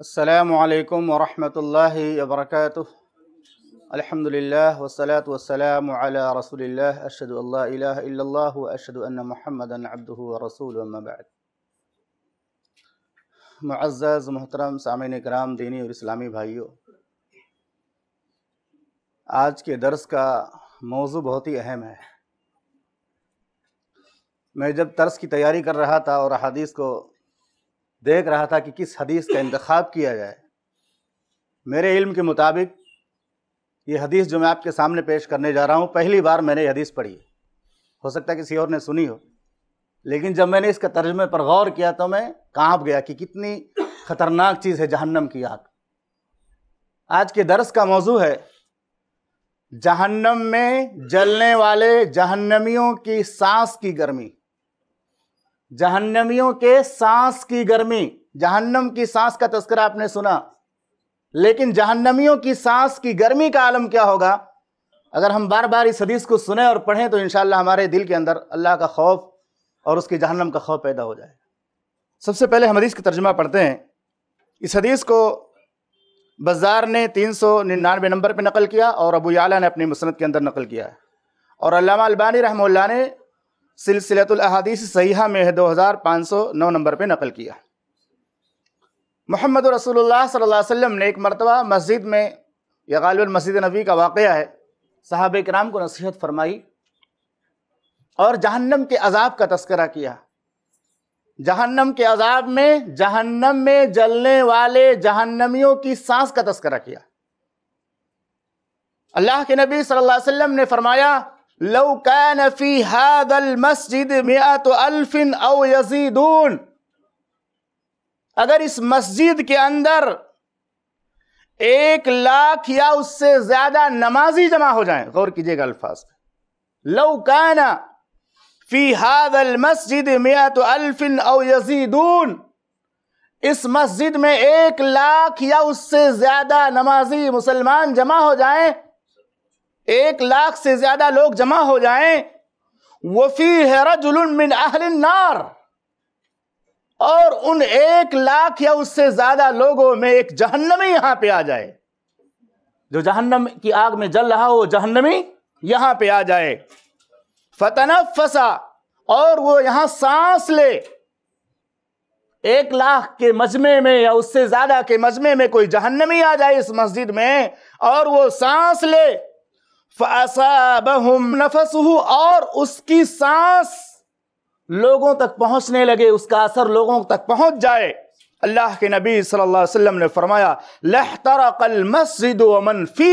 असलकम वरहमल वबरक अलहमदिल्ला वसलात वसलाम रसोल अरशद अरशद महमदन रसूल मज़्ज़ मोहतरम सामिन कराम दीनी और इस्लामी भाइयों आज के दर्स का मौजू बहुत ही अहम है मैं जब तर्स की तैयारी कर रहा था और हदीस को देख रहा था कि किस हदीस का इंतखब किया जाए मेरे इल्म के मुताबिक ये हदीस जो मैं आपके सामने पेश करने जा रहा हूँ पहली बार मैंने ये हदीस पढ़ी हो सकता है किसी और ने सुनी हो लेकिन जब मैंने इसका तर्जमे पर गौर किया तो मैं कांप गया कि कितनी ख़तरनाक चीज़ है जहन्नम की आग आज के दरस का मौजू है जहन्नम में जलने वाले जहन्नमियों की सांस की गर्मी जहन्नमियों के सांस की गर्मी जहन्नम की सांस का तस्करा आपने सुना लेकिन जहन्नमियों की सांस की गर्मी का आलम क्या होगा अगर हम बार बार इस हदीस को सुने और पढ़ें तो इन हमारे दिल के अंदर अल्लाह का खौफ और उसके जहन्नम का खौफ पैदा हो जाए सबसे पहले हम हदीस का तर्जमा पढ़ते हैं इस हदीस को बज़ार ने तीन सौ निन्यानवे नंबर पर नकल किया और अबू याला ने अपनी मुसनत के अंदर नकल किया है और अल्लामा अलबानी रहमुल्ला ने सिलसिलतलहदीस सहीहा में दो हज़ार पाँच सौ नौ नंबर पर नकल किया मोहम्मद रसूलुल्लाह सल्लल्लाहु ने एक मरतबा मस्जिद में या गालिबा मस्जिद नबी का वाक़ है साहब कराम को नसीहत फरमाई और जहन्नम के अजाब का तस्करा किया जहन्नम के अजाब में जहन्नम में जलने वाले जहन्नमियों की सांस का तस्करा किया अल्लाह के नबी सल्लल्लाहु अलैहि वसल्लम ने फरमाया لو फी हादल मस्जिद मिया तो अल्फिन अव यजीदून अगर इस मस्जिद के अंदर एक लाख या उससे ज्यादा नमाजी जमा हो जाए गौर कीजिएगा अल्फाज काना फी हादल मस्जिद मिया तो अल्फिन अव यजीदून इस मस्जिद में एक लाख या उससे ज्यादा नमाजी मुसलमान जमा हो जाएं एक लाख से ज्यादा लोग जमा हो जाएं वफी हैराजुल मिन अहलिन नार और उन एक लाख या उससे ज्यादा लोगों में एक जहन्नमी यहां पे आ जाए जो जहन्नम की आग में जल रहा हो जहन्नमी यहां पे आ जाए फतनफ फसा और वो यहां सांस ले एक लाख के मजमे में या उससे ज्यादा के मजमे में कोई जहन्नमी आ जाए इस मस्जिद में और वो सांस ले फसाबहम नफसहु और उसकी सांस लोगों तक पहुंचने लगे उसका असर लोगों तक पहुंच जाए अल्लाह के नबी सल्लल्लाहु अलैहि वसल्लम ने फरमाया कल मस्जिद वमन फी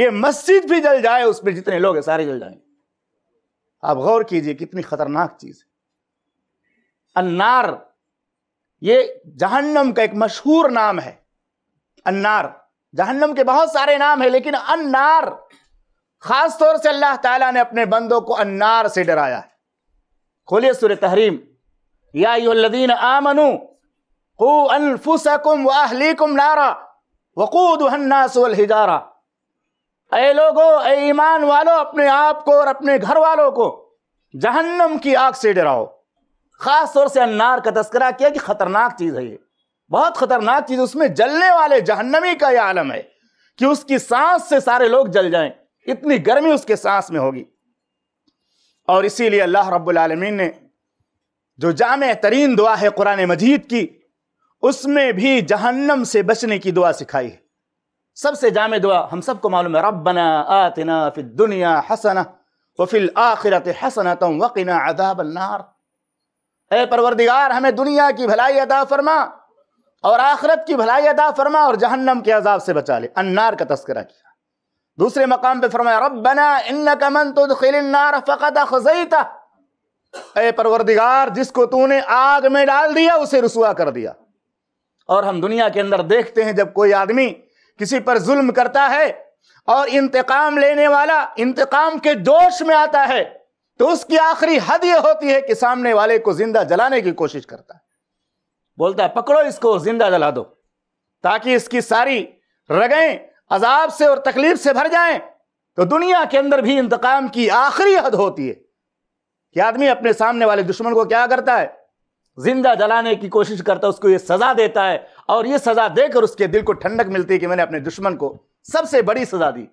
ये मस्जिद भी जल जाए उसमें जितने लोग हैं सारे जल जाएंगे आप गौर कीजिए कितनी खतरनाक चीज़ है अन्नार ये जहन्नम का एक मशहूर नाम है अन्नार जहन्नम के बहुत सारे नाम है लेकिन अन्नार खास तौर से अल्लाह ताला ने अपने बंदों को अन्नार से डराया है खोलिए सुर तहरीम यादीन आमनु को अनफुसकुम वाहलीकुम नारा वकूद हिजारा ए लोगो ऐ ईमान वालो अपने आप को और अपने घर वालों को जहन्नम की आग से डराओ ख़ास तौर से अन्नार का तस्करा किया कि ख़तरनाक चीज़ है ये बहुत ख़तरनाक चीज़ उसमें जलने वाले जहन्नमी का यह आलम है कि उसकी सांस से सारे लोग जल जाएं इतनी गर्मी उसके सांस में होगी और इसीलिए अल्लाह रब्लमीन ने जो जाम तरीन दुआ है कुरान मजीद की उसमें भी जहन्नम से बचने की दुआ सिखाई है सबसे जाम दुआ हम सबको मालूम है रबना आतना फिर दुनिया हसना व फिल आखिरत हसना तुम वकीना अदाब ए परवरदिगार हमें दुनिया की भलाई अदा फरमा और आखिरत की भलाई अदा फरमा और जहन्नम के अजाब से बचा ले अन्नार का तस्करा किया दूसरे मकाम पर फरमाया रब बना इन कमन तो परवरदिगार जिसको तूने आग में डाल दिया उसे रसुआ कर दिया और हम दुनिया के अंदर देखते हैं जब कोई आदमी किसी पर जुल्म करता है और इंतकाम लेने वाला इंतकाम के जोश में आता है तो उसकी आखिरी हद यह होती है कि सामने वाले को जिंदा जलाने की कोशिश करता है बोलता है पकड़ो इसको जिंदा जला दो ताकि इसकी सारी रगें अजाब से और तकलीफ से भर जाएं तो दुनिया के अंदर भी इंतकाम की आखिरी हद होती है कि आदमी अपने सामने वाले दुश्मन को क्या करता है जिंदा जलाने की कोशिश करता है उसको ये सज़ा देता है और ये सज़ा देकर उसके दिल को ठंडक मिलती है कि मैंने अपने दुश्मन को सबसे बड़ी सज़ा दी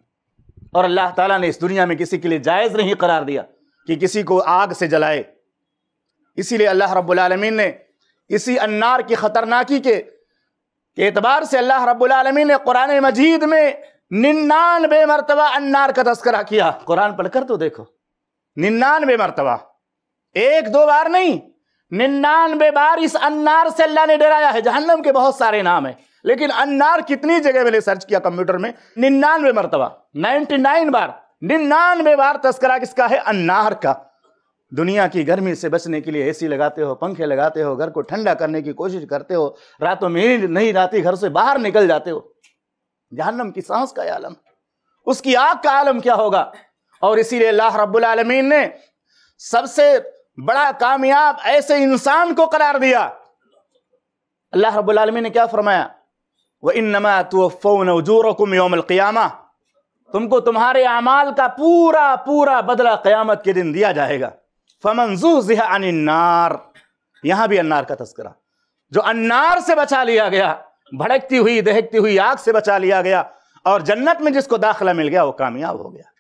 और अल्लाह ताला ने इस दुनिया में किसी के लिए जायज़ नहीं करार दिया कि किसी को आग से जलाए इसीलिए अल्लाह रब्बुल रबालमीन ने इसी अन्नार की ख़तरनाकी के एतबार से अल्लाह रब्लमी ने कुरान मजीद में निन्यानवे मरतबा अन्नार का तस्करा किया कुरान पढ़कर तो देखो निन्यानवे मरतबा एक दो बार नहीं निन्यानवे बार इस अन्नार से अल्लाह ने डराया है जहन्नम के बहुत सारे नाम है लेकिन अन्नार कितनी जगह मैंने सर्च किया कंप्यूटर में निन्यानवे मरतबा नाइन्टी नाइन बार निन्यानवे बार तस्करा किसका है अन्नार का दुनिया की गर्मी से बचने के लिए एसी लगाते हो पंखे लगाते हो घर को ठंडा करने की कोशिश करते हो रातों में ही नहीं राती घर से बाहर निकल जाते हो जहन्नम की सांस का आलम उसकी आग का आलम क्या होगा और इसीलिए अल्लाह रब्बुल आलमीन ने सबसे बड़ा कामयाब ऐसे इंसान को करार दिया अल्लाह रब्बुल आलमीन ने क्या फरमाया वह इन नमा तुफ़ोनजूर योमलक़ियामा तुमको तुम्हारे अमाल का पूरा पूरा बदला क्यामत के दिन दिया जाएगा फमनजू जिह अनार यहां भी अन्नार का तस्करा जो अन्नार से बचा लिया गया भड़कती हुई दहकती हुई आग से बचा लिया गया और जन्नत में जिसको दाखिला मिल गया वो कामयाब हो गया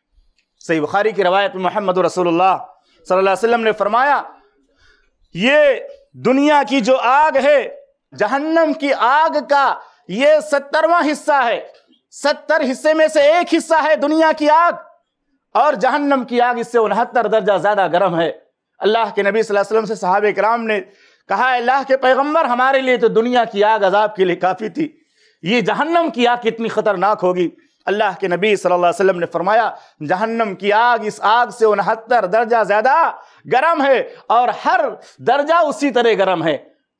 सही बुखारी की रवायत में मोहम्मद रसोल्ला सल्लाम ने फरमाया ये दुनिया की जो आग है जहन्नम की आग का ये सत्तरवा हिस्सा है सत्तर हिस्से में से एक हिस्सा है दुनिया की आग और जहन्नम की आग इससे उनहत्तर दर्जा ज्यादा गर्म है अल्लाह के नबी वसल्लम से साहब कराम ने कहा अल्लाह के पैगम्बर हमारे लिए तो दुनिया की आग अजाब के लिए काफ़ी थी ये जहन्नम की आग कितनी ख़तरनाक होगी अल्लाह के नबी सल्लल्लाहु अलैहि वसल्लम ने फरमाया जहन्नम की आग इस आग से उनहत्तर दर्जा ज़्यादा गर्म है और हर दर्जा उसी तरह गर्म है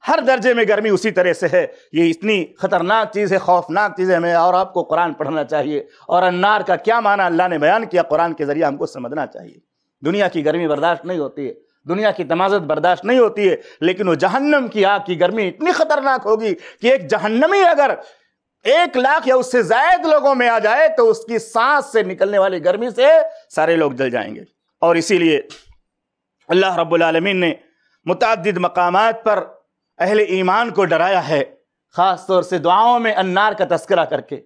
हर दर्जे में गर्मी उसी तरह से है ये इतनी खतरनाक चीज़ है खौफनाक चीज़ है हमें और आपको कुरान पढ़ना चाहिए और अन्नार का क्या माना अल्लाह ने बयान किया कुरान के ज़रिए हमको समझना चाहिए दुनिया की गर्मी बर्दाश्त नहीं होती है दुनिया की तमाजत बर्दाश्त नहीं होती है लेकिन वो जहन्नम की आग की गर्मी इतनी खतरनाक होगी कि एक जहन्नमी अगर एक लाख या उससे जायद लोगों में आ जाए तो उसकी सांस से निकलने वाली गर्मी से सारे लोग जल जाएंगे और इसीलिए अल्लाह रबालमीन ने मुतद मकाम पर अहल ईमान को डराया है ख़ास तौर से दुआओं में अन्नार का तस्करा करके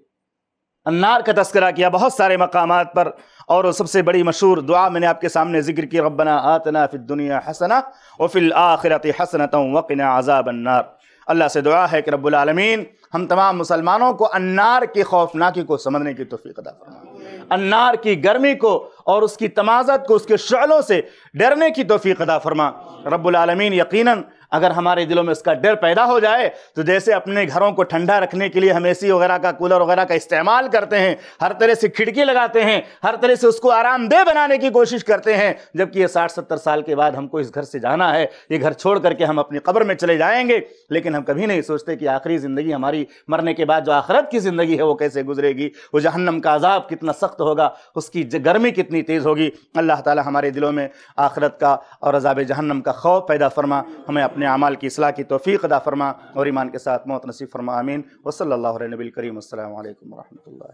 अन्नार का तस्करा किया बहुत सारे मकाम पर और सबसे बड़ी मशहूर दुआ मैंने आपके सामने जिक्र की रबना आतना फ़िल दुनिया हसना और फिल आखिरत हसनत वक़िन आज़ाब अन्नार अल्लाह से दुआ है कि रबालमीन हम तमाम मुसलमानों को अन्नार की खौफनाकी को समझने की तोफ़ी अदा फरमाए अन्नार की गर्मी को और उसकी तमाजत को उसके शलों से डरने की तोफ़ी अदा फरमा रबालमीन यकीनन अगर हमारे दिलों में उसका डर पैदा हो जाए तो जैसे अपने घरों को ठंडा रखने के लिए हम ए वगैरह का कूलर वगैरह का इस्तेमाल करते हैं हर तरह से खिड़की लगाते हैं हर तरह से उसको आरामदेह बनाने की कोशिश करते हैं जबकि ये साठ सत्तर साल के बाद हमको इस घर से जाना है ये घर छोड़ करके हम अपनी कब्र में चले जाएंगे लेकिन हम कभी नहीं सोचते कि आखिरी ज़िंदगी हमारी मरने के बाद जो आखरत की ज़िंदगी है वो कैसे गुजरेगी वो जहन्नम का अजाब कितना सख्त होगा उसकी गर्मी कितनी तेज़ होगी अल्लाह ताली हमारे दिलों में आखरत का और अजाब जहन्नम का खौफ पैदा फरमा हमें अपने अपने अमाल की असलाह की तोफ़ी अदा फरमा और ईमान के साथ मौत नसीब फरमा आमीन वसल्ला नबी करीम अल्लाम वरहमल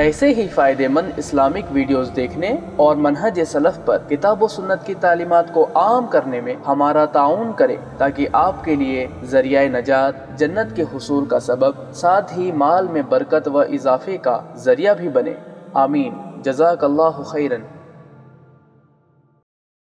ऐसे ही फ़ायदेमंद इस्लामिक वीडियोस देखने और मनहज सलफ़ पर किताब सुन्नत की तालीमत को आम करने में हमारा ताउन करें ताकि आपके लिए जरिया नजात जन्नत के हसूल का सबब साथ ही माल में बरकत व इजाफे का जरिया भी बने आमीन जजाक खैरन